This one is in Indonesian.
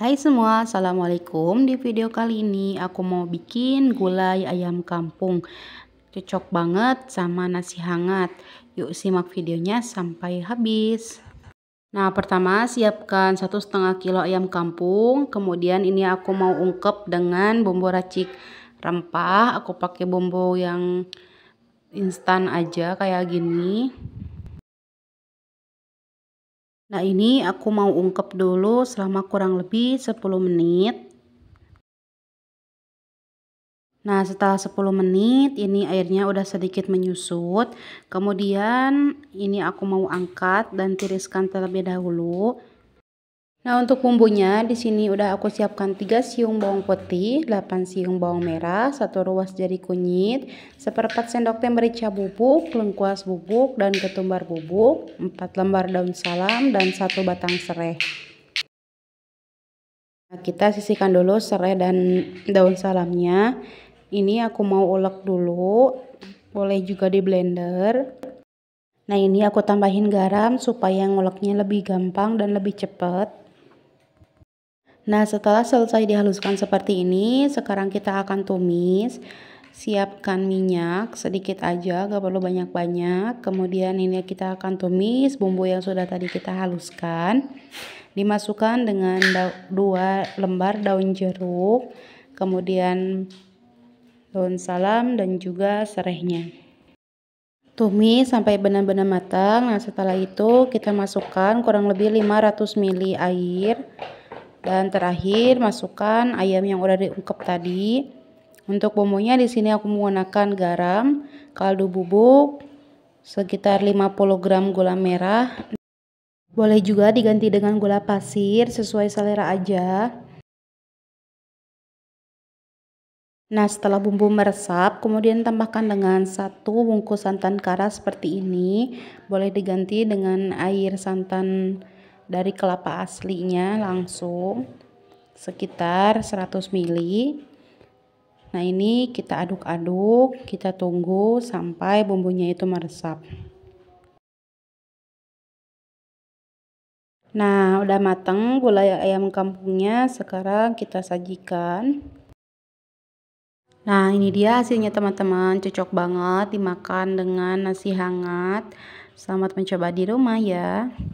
Hai semua, Assalamualaikum Di video kali ini aku mau bikin gulai ayam kampung Cocok banget sama nasi hangat Yuk simak videonya sampai habis Nah pertama siapkan satu setengah kilo ayam kampung Kemudian ini aku mau ungkep dengan bumbu racik rempah Aku pakai bumbu yang instan aja kayak gini Nah ini aku mau ungkep dulu selama kurang lebih 10 menit. Nah setelah 10 menit ini airnya udah sedikit menyusut. Kemudian ini aku mau angkat dan tiriskan terlebih dahulu. Nah untuk bumbunya di sini udah aku siapkan 3 siung bawang putih, 8 siung bawang merah, 1 ruas jari kunyit, 1 sendok teh merica bubuk, lengkuas bubuk dan ketumbar bubuk, 4 lembar daun salam dan 1 batang serai. Nah, kita sisihkan dulu serai dan daun salamnya. Ini aku mau ulek dulu, boleh juga di blender. Nah ini aku tambahin garam supaya nguleknya lebih gampang dan lebih cepat. Nah, setelah selesai dihaluskan seperti ini, sekarang kita akan tumis. Siapkan minyak sedikit aja, gak perlu banyak-banyak. Kemudian ini kita akan tumis bumbu yang sudah tadi kita haluskan. Dimasukkan dengan dua lembar daun jeruk, kemudian daun salam dan juga serehnya. Tumis sampai benar-benar matang. Nah, setelah itu kita masukkan kurang lebih 500 ml air dan terakhir masukkan ayam yang udah diungkep tadi. Untuk bumbunya di sini aku menggunakan garam, kaldu bubuk, sekitar 50 gram gula merah. Boleh juga diganti dengan gula pasir sesuai selera aja. Nah setelah bumbu meresap kemudian tambahkan dengan satu bungkus santan kara seperti ini boleh diganti dengan air santan dari kelapa aslinya langsung sekitar 100 ml. Nah, ini kita aduk-aduk, kita tunggu sampai bumbunya itu meresap. Nah, udah mateng gulai ayam kampungnya. Sekarang kita sajikan. Nah, ini dia hasilnya teman-teman. Cocok banget dimakan dengan nasi hangat. Selamat mencoba di rumah ya.